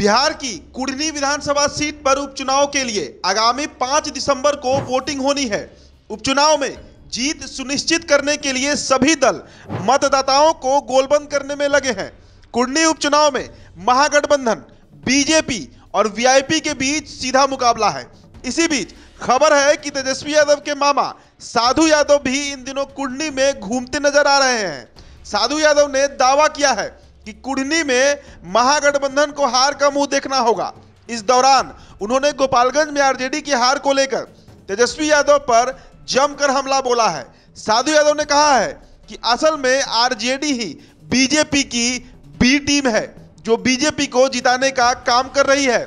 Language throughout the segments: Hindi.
बिहार की कुड़नी विधानसभा सीट पर उपचुनाव के लिए आगामी पांच दिसंबर को वोटिंग होनी है उपचुनाव में जीत सुनिश्चित करने के लिए सभी दल मतदाताओं को गोलबंद करने में लगे हैं कुड़नी उपचुनाव में महागठबंधन बीजेपी और वीआईपी के बीच सीधा मुकाबला है इसी बीच खबर है कि तेजस्वी यादव के मामा साधु यादव भी इन दिनों कुड़नी में घूमते नजर आ रहे हैं साधु यादव ने दावा किया है कि कुड़नी में महागठबंधन को हार का मुंह देखना होगा इस दौरान उन्होंने गोपालगंज में आरजेडी की हार को लेकर तेजस्वी यादव पर जमकर हमला बोला है साधु यादव ने कहा है कि असल में आरजेडी ही बीजेपी की बी टीम है जो बीजेपी को जिताने का काम कर रही है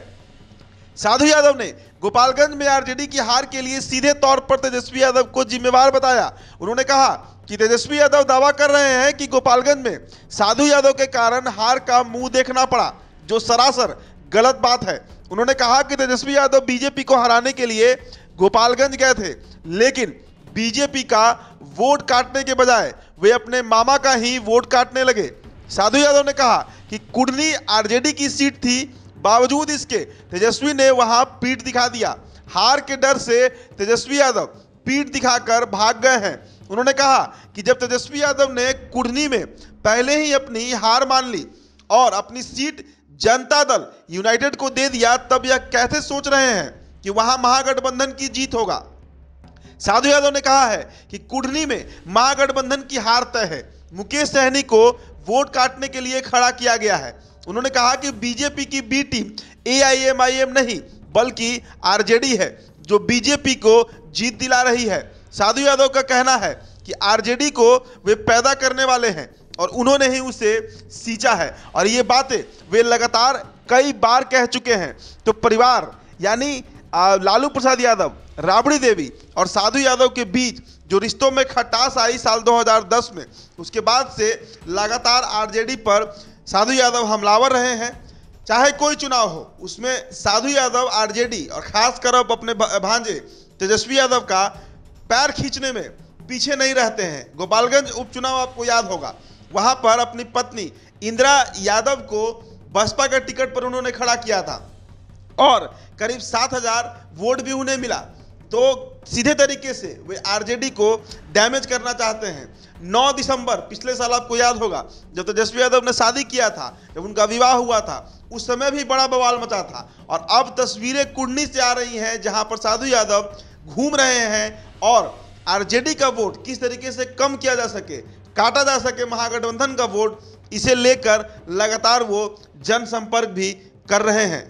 साधु यादव ने गोपालगंज में आरजेडी की हार के लिए सीधे तौर पर तेजस्वी यादव को जिम्मेवार बताया उन्होंने कहा कि तेजस्वी यादव दावा कर रहे हैं कि गोपालगंज में साधु यादव के कारण हार का मुंह देखना पड़ा जो सरासर गलत बात है उन्होंने कहा कि तेजस्वी यादव बीजेपी को हराने के लिए गोपालगंज गए थे लेकिन बीजेपी का वोट काटने के बजाय वे अपने मामा का ही वोट काटने लगे साधु यादव ने कहा कि कुडनी आरजेडी की सीट थी बावजूद इसके तेजस्वी ने वहां पीठ दिखा दिया हार के डर से तेजस्वी यादव पीठ दिखाकर भाग गए हैं उन्होंने कहा कि जब तेजस्वी यादव ने कुढ़नी में पहले ही अपनी हार मान ली और अपनी सीट जनता दल यूनाइटेड को दे दिया तब यह कैसे सोच रहे हैं कि वहां महागठबंधन की जीत होगा साधु यादव ने कहा है कि कुढ़नी में महागठबंधन की हार तय है मुकेश सहनी को वोट काटने के लिए खड़ा किया गया है उन्होंने कहा कि बीजेपी की बी टीम एआईएमआईएम नहीं बल्कि आरजेडी है जो बीजेपी को जीत दिला रही है साधु यादव का कहना है कि आरजेडी को वे पैदा करने वाले हैं और उन्होंने ही उसे सींचा है और ये बातें वे लगातार कई बार कह चुके हैं तो परिवार यानी लालू प्रसाद यादव राबड़ी देवी और साधु यादव के बीच जो रिश्तों में खटास आई साल 2010 में उसके बाद से लगातार आरजेडी पर साधु यादव हमलावर रहे हैं चाहे कोई चुनाव हो उसमें साधु यादव आरजेडी और खासकर अब अपने भांजे तेजस्वी यादव का पैर खींचने में पीछे नहीं रहते हैं गोपालगंज उपचुनाव आपको याद होगा वहां पर अपनी पत्नी इंदिरा यादव को बसपा के टिकट पर उन्होंने खड़ा किया था और करीब सात हजार वोट भी उन्हें मिला तो सीधे तरीके से वे आरजेडी को डैमेज करना चाहते हैं 9 दिसंबर पिछले साल आपको याद होगा जब तेजस्वी तो यादव ने शादी किया था जब उनका विवाह हुआ था उस समय भी बड़ा बवाल मचा था और अब तस्वीरें कुंडनी से आ रही हैं जहां पर साधु यादव घूम रहे हैं और आरजेडी का वोट किस तरीके से कम किया जा सके काटा जा सके महागठबंधन का वोट इसे लेकर लगातार वो जनसंपर्क भी कर रहे हैं